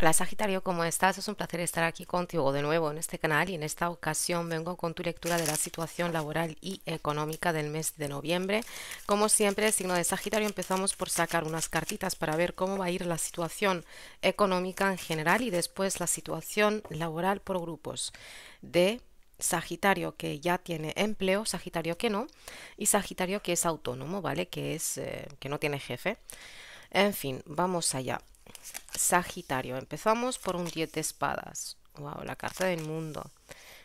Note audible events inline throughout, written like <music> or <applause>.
Hola Sagitario, ¿cómo estás? Es un placer estar aquí contigo de nuevo en este canal y en esta ocasión vengo con tu lectura de la situación laboral y económica del mes de noviembre. Como siempre, signo de Sagitario empezamos por sacar unas cartitas para ver cómo va a ir la situación económica en general y después la situación laboral por grupos de Sagitario que ya tiene empleo, Sagitario que no y Sagitario que es autónomo, ¿vale? Que es eh, que no tiene jefe. En fin, vamos allá. Sagitario. Empezamos por un 10 de espadas. Wow, la carta del mundo.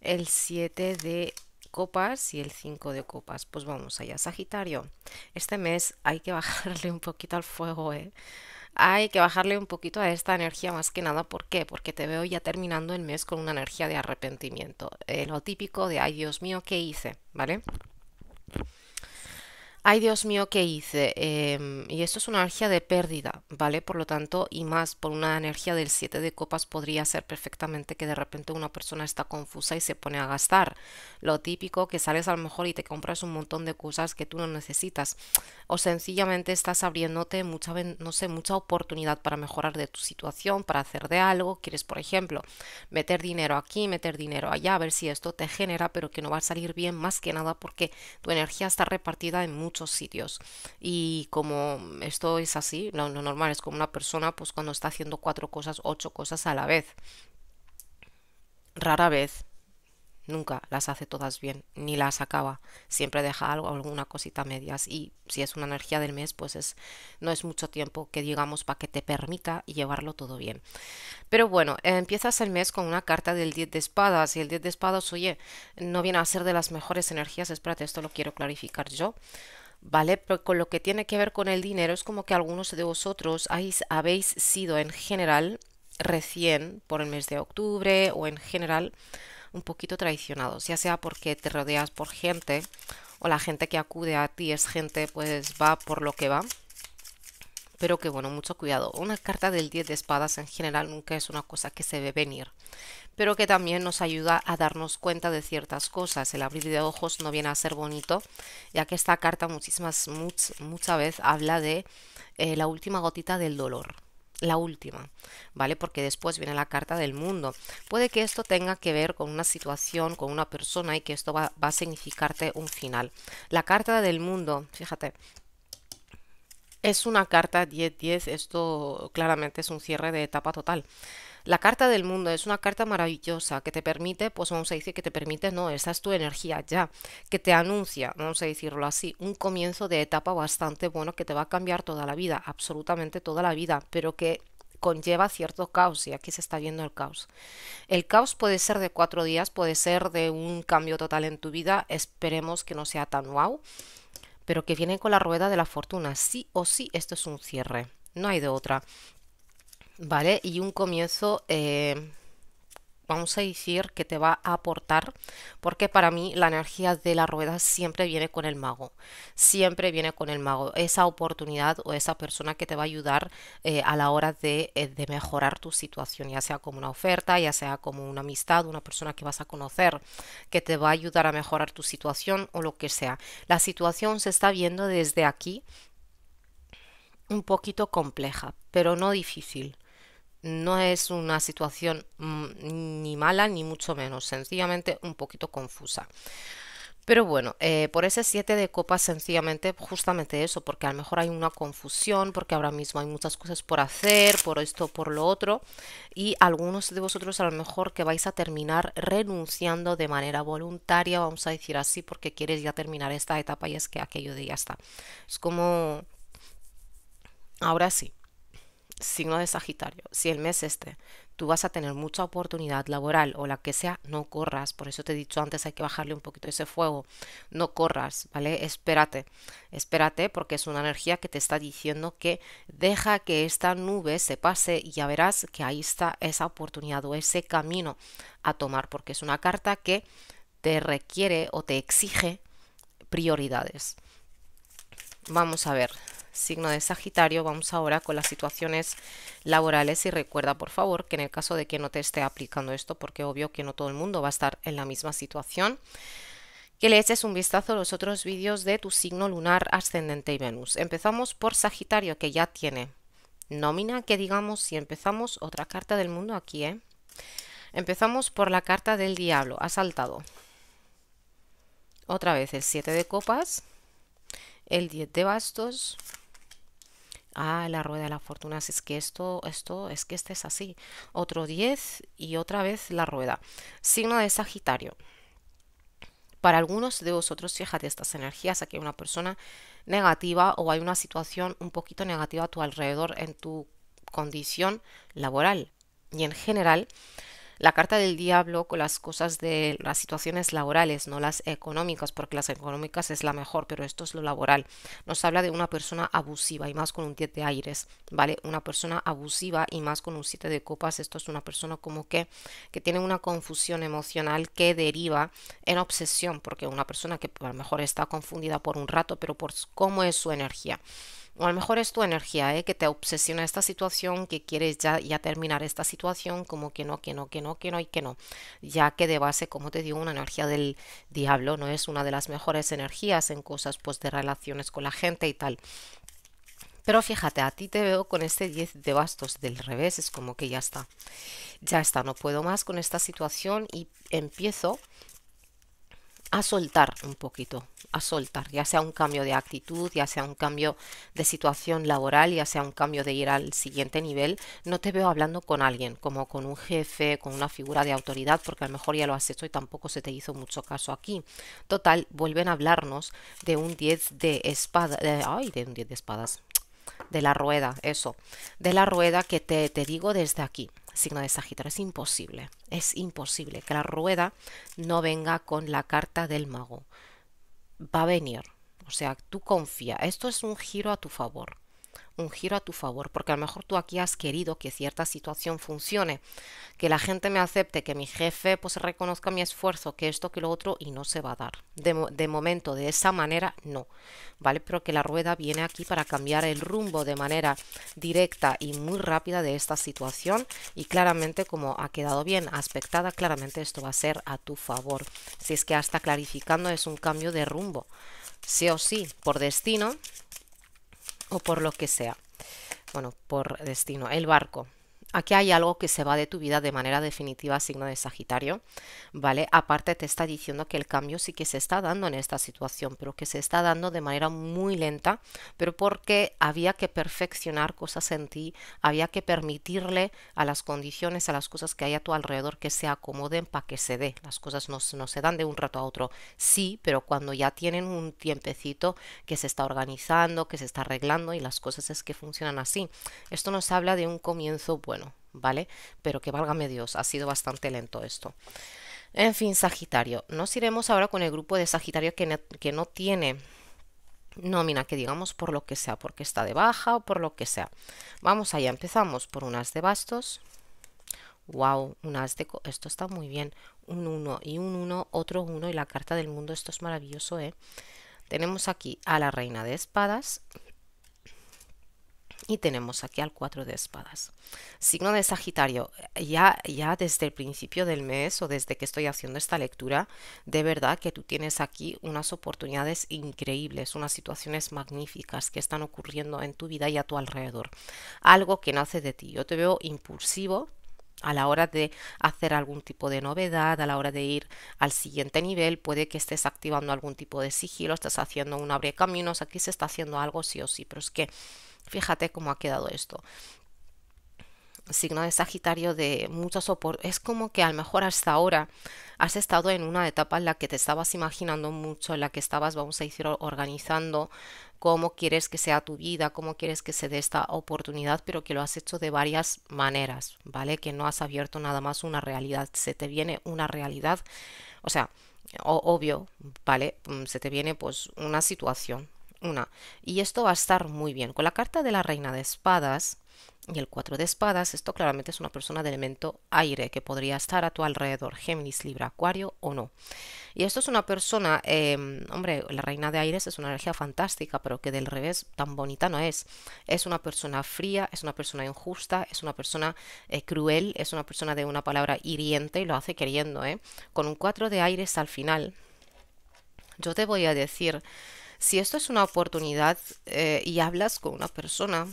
El 7 de copas y el 5 de copas. Pues vamos allá, Sagitario. Este mes hay que <laughs> bajarle un poquito al fuego, ¿eh? Hay que bajarle un poquito a esta energía más que nada. ¿Por qué? Porque te veo ya terminando el mes con una energía de arrepentimiento. Eh, lo típico de, ay Dios mío, ¿qué hice? ¿Vale? ay Dios mío, ¿qué hice? Em, y esto es una energía de pérdida, ¿vale? Por lo tanto, y más por una energía del 7 de copas, podría ser perfectamente que de repente una persona está confusa y se pone a gastar. Lo típico que sales a lo mejor y te compras un montón de cosas que tú no necesitas. O sencillamente estás abriéndote mucha, no sé, mucha oportunidad para mejorar de tu situación, para hacer de algo. Quieres, por ejemplo, meter dinero aquí, meter dinero allá, a ver si esto te genera, pero que no va a salir bien más que nada porque tu energía está repartida en muchos sitios. Y como esto es así, lo, normal es como una persona, pues cuando está haciendo cuatro cosas, ocho cosas a la vez. Rara vez nunca las hace todas bien, ni las acaba. Siempre deja algo, alguna cosita medias. Y si es una energía del mes, pues es, no es mucho tiempo que digamos para que te permita llevarlo todo bien. Pero bueno, empiezas el mes con una carta del 10 de espadas. Y el 10 de espadas, oye, no viene a ser de las mejores energías. Espérate, esto lo quiero clarificar yo. ¿vale? Pero con lo que tiene que ver con el dinero es como que algunos de vosotros habéis sido en general recién por el mes de octubre o en general un poquito traicionados, ya sea porque te rodeas por gente o la gente que acude a ti es gente pues va por lo que va pero que bueno, mucho cuidado. Una carta del 10 de espadas en general nunca es una cosa que se ve venir, pero que también nos ayuda a darnos cuenta de ciertas cosas. El abrir de ojos no viene a ser bonito, ya que esta carta muchísimas, much, mucha vez habla de eh, la última gotita del dolor. La última, ¿vale? Porque después viene la carta del mundo. Puede que esto tenga que ver con una situación, con una persona y que esto va a significarte un final. La carta del mundo, fíjate, es una carta 10-10, esto claramente es un cierre de etapa total. La carta del mundo es una carta maravillosa que te permite, pues vamos a decir que te permite, no, esa es tu energía ya, que te anuncia, vamos a decirlo así, un comienzo de etapa bastante bueno que te va a cambiar toda la vida, absolutamente toda la vida, pero que conlleva cierto caos y aquí se está viendo el caos. El caos puede ser de cuatro días, puede ser de un cambio total en tu vida, esperemos que no sea tan wow pero que vienen con la rueda de la fortuna. Sí o sí, esto es un cierre, no hay de otra. ¿Vale? Y un comienzo eh, vamos a decir que te va a aportar, porque para mí la energía de la rueda siempre viene con el mago, siempre viene con el mago, esa oportunidad o esa persona que te va a ayudar eh, a la hora de, eh, de, mejorar tu situación, ya sea como una oferta, ya sea como una amistad, una persona que vas a conocer, que te va a ayudar a mejorar tu situación o lo que sea. La situación se está viendo desde aquí un poquito compleja, pero no difícil no es una situación mm, ni mala ni mucho menos, sencillamente un poquito confusa. Pero bueno, eh, por ese 7 de copas sencillamente justamente eso, porque a lo mejor hay una confusión, porque ahora mismo hay muchas cosas por hacer, por esto, por lo otro, y algunos de vosotros a lo mejor que vais a terminar renunciando de manera voluntaria, vamos a decir así, porque quieres ya terminar esta etapa y es que aquello de ya está. Es como... Ahora sí, signo de Sagitario, si el mes este tú vas a tener mucha oportunidad laboral o la que sea, no corras. Por eso te he dicho antes, hay que bajarle un poquito ese fuego. No corras, ¿vale? Espérate, espérate porque es una energía que te está diciendo que deja que esta nube se pase y ya verás que ahí está esa oportunidad o ese camino a tomar, porque es una carta que te requiere o te exige prioridades. Vamos a ver, signo de Sagitario, vamos ahora con las situaciones laborales y recuerda por favor que en el caso de que no te esté aplicando esto, porque obvio que no todo el mundo va a estar en la misma situación, que le eches un vistazo a los otros vídeos de tu signo lunar, ascendente y Venus. Empezamos por Sagitario, que ya tiene nómina, que digamos, si empezamos otra carta del mundo aquí, ¿eh? Empezamos por la carta del diablo, ha saltado. Otra vez el 7 de copas, el 10 de bastos, ah, la rueda de la fortuna, es que esto, esto, es que este es así. Otro 10 y otra vez la rueda. Signo de Sagitario. Para algunos de vosotros, fíjate estas energías, aquí hay una persona negativa o hay una situación un poquito negativa a tu alrededor en tu condición laboral. Y en general, la carta del diablo con las cosas de las situaciones laborales, no las económicas, porque las económicas es la mejor, pero esto es lo laboral. Nos habla de una persona abusiva y más con un 10 de aires, ¿vale? Una persona abusiva y más con un 7 de copas, esto es una persona como que, que tiene una confusión emocional que deriva en obsesión, porque una persona que a lo mejor está confundida por un rato, pero por cómo es su energía. O a lo mejor es tu energía, ¿eh? que te obsesiona esta situación, que quieres ya, ya terminar esta situación, como que no, que no, que no, que no y que no. Ya que de base, como te digo, una energía del diablo no es una de las mejores energías en cosas pues de relaciones con la gente y tal. Pero fíjate, a ti te veo con este 10 de bastos del revés, es como que ya está. Ya está, no puedo más con esta situación y empiezo a soltar un poquito, a soltar, ya sea un cambio de actitud, ya sea un cambio de situación laboral, ya sea un cambio de ir al siguiente nivel, no te veo hablando con alguien, como con un jefe, con una figura de autoridad, porque a lo mejor ya lo has hecho y tampoco se te hizo mucho caso aquí. Total, vuelven a hablarnos de un 10 de espadas, ay, de un 10 de espadas, de la rueda, eso, de la rueda que te, te digo desde aquí signo de Sagitario. Es imposible, es imposible que la rueda no venga con la carta del mago va a venir. O sea, tú confía, esto es un giro a tu favor un giro a tu favor, porque a lo mejor tú aquí has querido que cierta situación funcione, que la gente me acepte, que mi jefe pues reconozca mi esfuerzo, que esto, que lo otro, y no se va a dar. De, momento, de esa manera, no, ¿vale? Pero que la rueda viene aquí para cambiar el rumbo de manera directa y muy rápida de esta situación y claramente como ha quedado bien aspectada, claramente esto va a ser a tu favor. Si es que hasta clarificando es un cambio de rumbo, sí o sí, por destino o por lo que sea. Bueno, por destino, el barco. Aquí hay algo que se va de tu vida de manera definitiva, signo de Sagitario, ¿vale? Aparte te está diciendo que el cambio sí que se está dando en esta situación, pero que se está dando de manera muy lenta, pero porque había que perfeccionar cosas en ti, había que permitirle a las condiciones, a las cosas que hay a tu alrededor que se acomoden para que se dé. Las cosas no, no se dan de un rato a otro, sí, pero cuando ya tienen un tiempecito que se está organizando, que se está arreglando y las cosas es que funcionan así. Esto nos habla de un comienzo bueno ¿vale? Pero que válgame Dios, ha sido bastante lento esto. En fin, Sagitario, nos iremos ahora con el grupo de Sagitario que, que no tiene nómina, que digamos por lo que sea, porque está de baja o por lo que sea. Vamos allá, empezamos por unas de bastos. Wow, unas de... Esto está muy bien. Un 1 y un 1, otro 1 y la carta del mundo. Esto es maravilloso, ¿eh? Tenemos aquí a la reina de espadas y tenemos aquí al 4 de espadas. Signo de Sagitario, ya, ya desde el principio del mes o desde que estoy haciendo esta lectura, de verdad que tú tienes aquí unas oportunidades increíbles, unas situaciones magníficas que están ocurriendo en tu vida y a tu alrededor. Algo que nace de ti. Yo te veo impulsivo, a la hora de hacer algún tipo de novedad, a la hora de ir al siguiente nivel, puede que estés activando algún tipo de sigilo, estás haciendo un abre caminos, aquí se está haciendo algo sí o sí, pero es que Fíjate cómo ha quedado esto. Signo de Sagitario de muchas oportunidades. Es como que a lo mejor hasta ahora has estado en una etapa en la que te estabas imaginando mucho, en la que estabas, vamos a decir, organizando cómo quieres que sea tu vida, cómo quieres que se dé esta oportunidad, pero que lo has hecho de varias maneras, ¿vale? Que no has abierto nada más una realidad, se te viene una realidad, o sea, obvio, ¿vale? Mm, se te viene pues una situación, una. Y esto va a estar muy bien. Con la carta de la reina de espadas y el 4 de espadas, esto claramente es una persona de elemento aire que podría estar a tu alrededor, Géminis, Libra, Acuario o no. Y esto es una persona, em, hombre, la reina de aires es una energía fantástica, pero que del revés tan bonita no es. Es una persona fría, es una persona injusta, es una persona eh, cruel, es una persona de una palabra hiriente y lo hace queriendo, ¿eh? Con un cuatro de aires al final, yo te voy a decir si esto es una oportunidad eh, y hablas con una persona,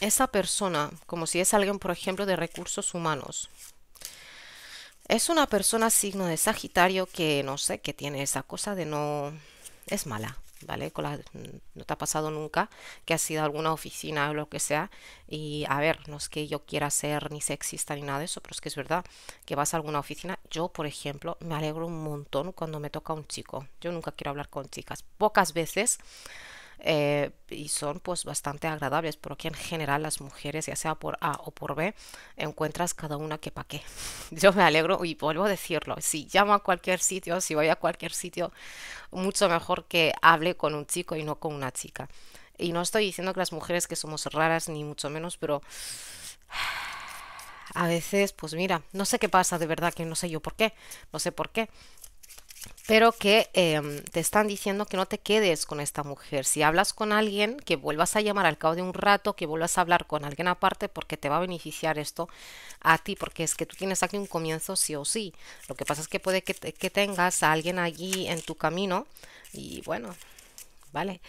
esa persona, como si es alguien, por ejemplo, de recursos humanos, es una persona signo de Sagitario que no sé, que tiene esa cosa de no... es mala, ¿vale? Con la, no te ha pasado nunca que has ido a alguna oficina o lo que sea y a ver, no es que yo quiera ser ni sexista ni nada de eso, pero es que es verdad que vas a alguna oficina yo, por ejemplo, me alegro un montón cuando me toca un chico. Yo nunca quiero hablar con chicas. Pocas veces. Eh, y son pues bastante agradables, pero aquí en general las mujeres, ya sea por A o por B, encuentras cada una que pa' qué. <laughs> Yo me alegro y vuelvo a decirlo, si llamo a cualquier sitio, si voy a cualquier sitio, mucho mejor que hable con un chico y no con una chica. Y no estoy diciendo que las mujeres que somos raras, ni mucho menos, pero a veces, pues mira, no sé qué pasa de verdad, que no sé yo por qué, no sé por qué, pero que em, te están diciendo que no te quedes con esta mujer. Si hablas con alguien, que vuelvas a llamar al cabo de un rato, que vuelvas a hablar con alguien aparte, porque te va a beneficiar esto a ti, porque es que tú tienes aquí un comienzo sí o sí. Lo que pasa es que puede que tengas a alguien allí en tu camino y bueno, vale.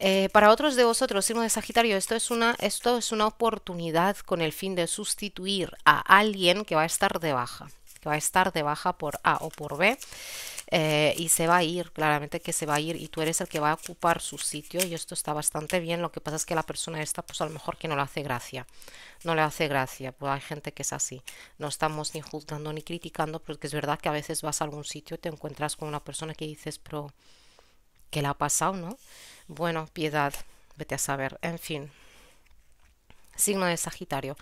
Eh, para otros de vosotros, signo de Sagitario, esto es, una, esto es una oportunidad con el fin de sustituir a alguien que va a estar de baja, que va a estar de baja por A o por B. Eh, y se va a ir, claramente que se va a ir y tú eres el que va a ocupar su sitio y esto está bastante bien, lo que pasa es que la persona esta pues a lo mejor que no le hace gracia, no le hace gracia, pues hay gente que es así, no estamos ni juzgando ni criticando, porque es verdad que a veces vas a algún sitio y te encuentras con una persona que dices, pero que le ha pasado, ¿no? Bueno, piedad, vete a saber, en fin. Signo de Sagitario.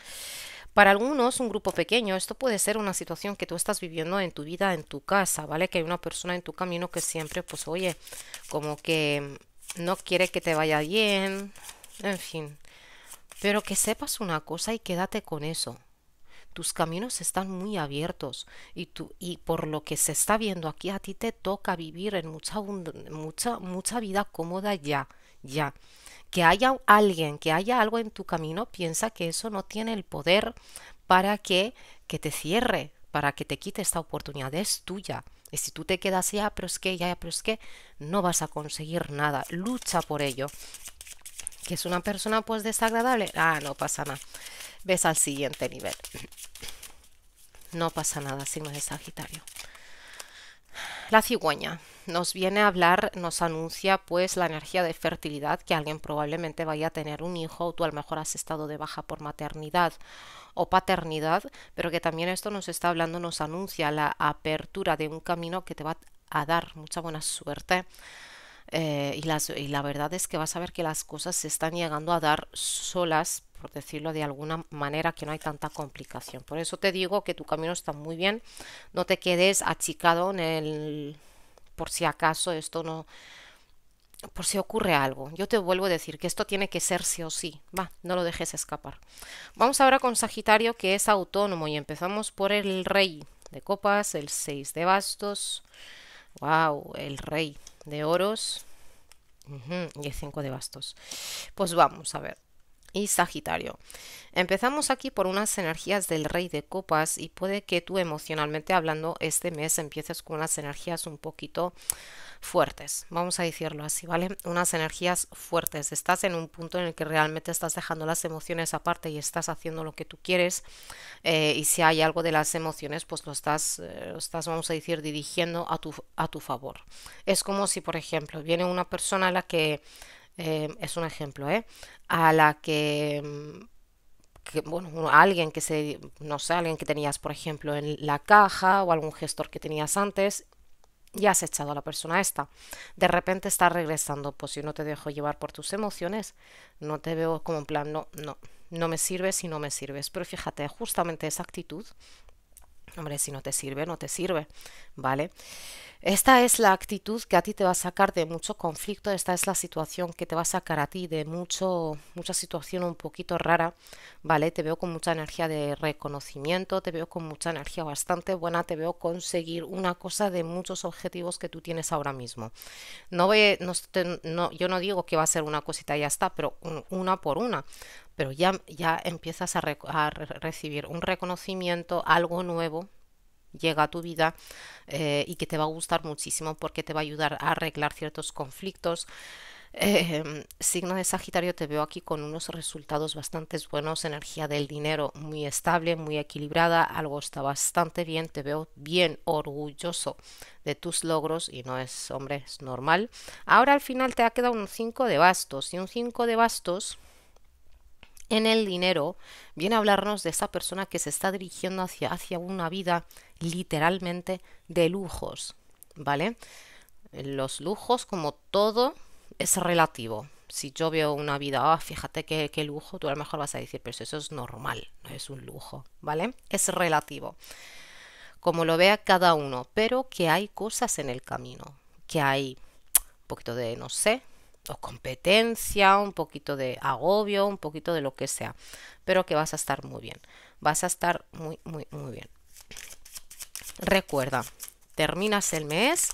Para algunos, un grupo pequeño, esto puede ser una situación que tú estás viviendo en tu vida, en tu casa, ¿vale? Que hay una persona en tu camino que siempre, pues oye, como que no quiere que te vaya bien, en fin. Pero que sepas una cosa y quédate con eso tus caminos están muy abiertos y, tú, y por lo que se está viendo aquí a ti te toca vivir en mucha, mucha, mucha vida cómoda ya, ya. Que haya alguien, que haya algo en tu camino, piensa que eso no tiene el poder para que, que te cierre, para que te quite esta oportunidad, es tuya. Y si tú te quedas ya, pero es que, ya, pero es que, no vas a conseguir nada. Lucha por ello. Que es una persona pues desagradable. Ah, no pasa nada ves al siguiente nivel. No pasa nada, si no es Sagitario. La cigüeña nos viene a hablar, nos anuncia pues la energía de fertilidad, que alguien probablemente vaya a tener un hijo, o tú a lo mejor has estado de baja por maternidad o paternidad, pero que también esto nos está hablando, nos anuncia la apertura de un camino que te va a dar mucha buena suerte. Eh, y, y la verdad es que vas a ver que las cosas se están llegando a dar solas por decirlo de alguna manera, que no hay tanta complicación. Por eso te digo que tu camino está muy bien, no te quedes achicado en el, por si acaso esto no, por si ocurre algo. Yo te vuelvo a decir que esto tiene que ser sí o sí. Va, no lo dejes escapar. Vamos ahora con Sagitario que es autónomo y empezamos por el rey de copas, el 6 de bastos. Wow, el rey de oros y el 5 de bastos. Pues vamos a ver y Sagitario. Empezamos aquí por unas energías del rey de copas y puede que tú emocionalmente hablando este mes empieces con unas energías un poquito fuertes, vamos a decirlo así, ¿vale? Unas energías fuertes. Estás en un punto en el que realmente estás dejando las emociones aparte y estás haciendo lo que tú quieres eh, y si hay algo de las emociones, pues lo estás, eh, estás vamos a decir, dirigiendo a tu, a tu favor. Es como si, por ejemplo, viene una persona a la que Em, es un ejemplo, ¿eh? a la que, mm, bueno, alguien que se, no sé, alguien que tenías, por ejemplo, en la caja o algún gestor que tenías antes, ya has echado a la persona esta. De repente está regresando, pues yo no te dejo llevar por tus emociones, no te veo como en plan, no, no, no me sirves y no me sirves. Pero fíjate, justamente esa actitud Hombre, si no te sirve, no te sirve, ¿vale? Esta es la actitud que a ti te va a sacar de mucho conflicto, esta es la situación que te va a sacar a ti de mucho, mucha situación un poquito rara, ¿vale? Te veo con mucha energía de reconocimiento, te veo con mucha energía bastante buena, te veo conseguir una cosa de muchos objetivos que tú tienes ahora mismo. No, voy, no, yo no digo que va a ser una cosita y ya está, pero una por una, pero ya, ya empiezas a, recibir un reconocimiento, algo nuevo llega a tu vida eh, y que te va a gustar muchísimo porque te va a ayudar a arreglar ciertos conflictos. signo de Sagitario te veo aquí con unos resultados bastante buenos, energía del dinero muy estable, muy equilibrada, algo está bastante bien, te veo bien orgulloso de tus logros y no es, hombre, es normal. Ahora al final te ha quedado un 5 de bastos y un 5 de bastos en el dinero viene a hablarnos de esa persona que se está dirigiendo hacia, hacia una vida literalmente de lujos, ¿vale? Los lujos, como todo, es relativo. Si yo veo una vida, ah, fíjate qué, qué lujo, tú a lo mejor vas a decir, pero eso es normal, no es un lujo, ¿vale? Es relativo. Como lo vea cada uno, pero que hay cosas en el camino, que hay un poquito de, no sé, o competencia, un poquito de agobio, un poquito de lo que sea, pero que vas a estar muy bien, vas a estar muy, muy, muy bien. Recuerda, terminas el mes,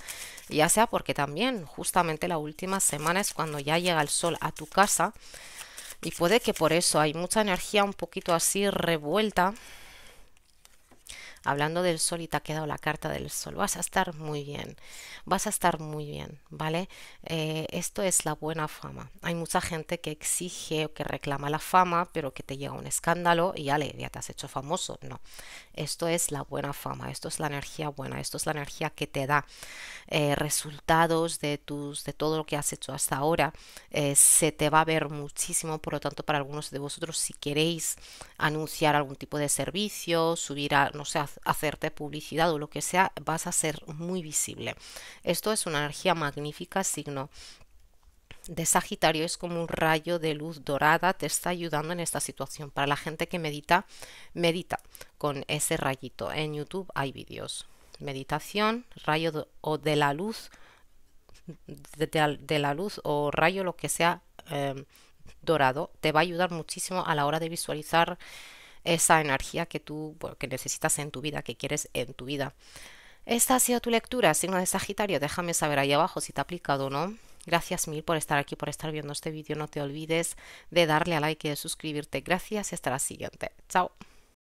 ya sea porque también justamente la última semana es cuando ya llega el sol a tu casa y puede que por eso hay mucha energía un poquito así revuelta hablando del sol y te ha quedado la carta del sol. Vas a estar muy bien, vas a estar muy bien, ¿vale? Eh, esto es la buena fama. Hay mucha gente que exige o que reclama la fama, pero que te llega un escándalo y ya, ya te has hecho famoso. No, esto es la buena fama, esto es la energía buena, esto es la energía que te da eh, resultados de, tus, de todo lo que has hecho hasta ahora. Eh, se te va a ver muchísimo, por lo tanto, para algunos de vosotros, si queréis anunciar algún tipo de servicio, subir a, no sé, hacerte publicidad o lo que sea, vas a ser muy visible. Esto es una energía magnífica, signo de Sagitario es como un rayo de luz dorada, te está ayudando en esta situación. Para la gente que medita, medita con ese rayito. En YouTube hay vídeos. Meditación, rayo o de la luz, de, la luz o rayo lo que sea eh, dorado, te va a ayudar muchísimo a la hora de visualizar esa energía que tú que necesitas en tu vida, que quieres en tu vida. Esta ha sido tu lectura, signo de Sagitario. Déjame saber ahí abajo si te ha aplicado o no. Gracias mil por estar aquí, por estar viendo este vídeo. No te olvides de darle a like y de suscribirte. Gracias y hasta la siguiente. Chao.